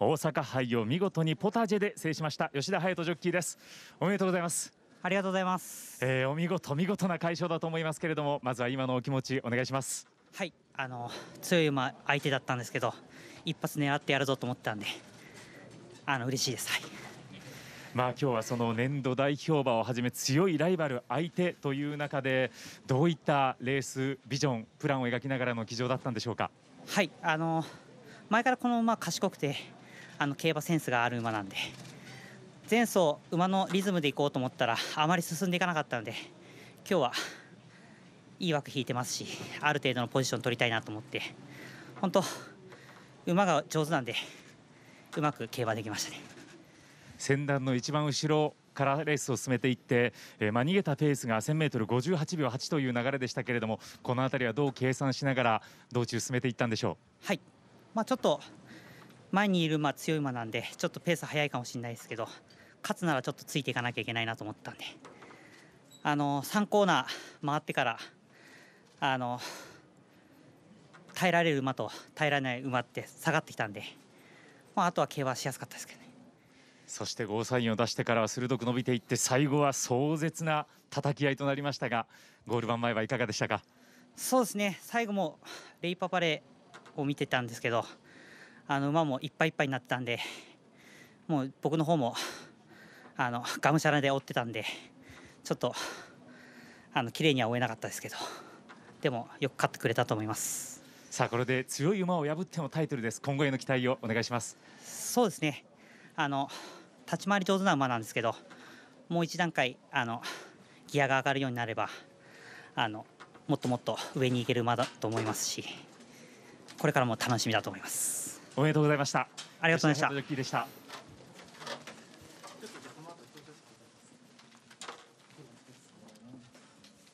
大阪杯を見事にポタジェで制しました吉田隼人ジョッキーですおめでとうございますありがとうございます、えー、お見事見事な快勝だと思いますけれどもまずは今のお気持ちお願いしますはいあの強い馬相手だったんですけど一発狙ってやるぞと思ったんであの嬉しいです、はい、まあ今日はその年度代表馬をはじめ強いライバル相手という中でどういったレースビジョンプランを描きながらの騎乗だったんでしょうかはいあの前からこの馬賢くてあの競馬センスがある馬なんで前走馬のリズムでいこうと思ったらあまり進んでいかなかったので今日はいい枠引いてますしある程度のポジション取りたいなと思って本当馬が上手なんでうまく競馬できましたね先段の一番後ろからレースを進めていって、えー、まあ、逃げたペースが 1000m58 秒8という流れでしたけれどもこの辺りはどう計算しながら道中進めていったんでしょうはい、まあ、ちょっと前にいる馬強い馬なんでちょっとペース早いかもしれないですけど勝つならちょっとついていかなきゃいけないなと思ったんであの3コーナー回ってからあの耐えられる馬と耐えられない馬って下がってきたんで、まあ、あとは競馬しやすかったですけどねそしてゴーサインを出してからは鋭く伸びていって最後は壮絶な叩き合いとなりましたがゴール盤前はいかがでしたかそうですね最後もレイパパレを見てたんですけどあの馬もいっぱいいっぱいになってたんでもう僕の方もあのがむしゃらで追ってたんでちょっとあの綺麗には追えなかったですけどでもよく勝ってくれたと思いますさあこれで強い馬を破ってのタイトルです今後への期待をお願いしますそうですねあの立ち回り上手な馬なんですけどもう一段階あのギアが上がるようになればあのもっともっと上に行ける馬だと思いますしこれからも楽しみだと思います。おめでとうございました。ありがとうございました。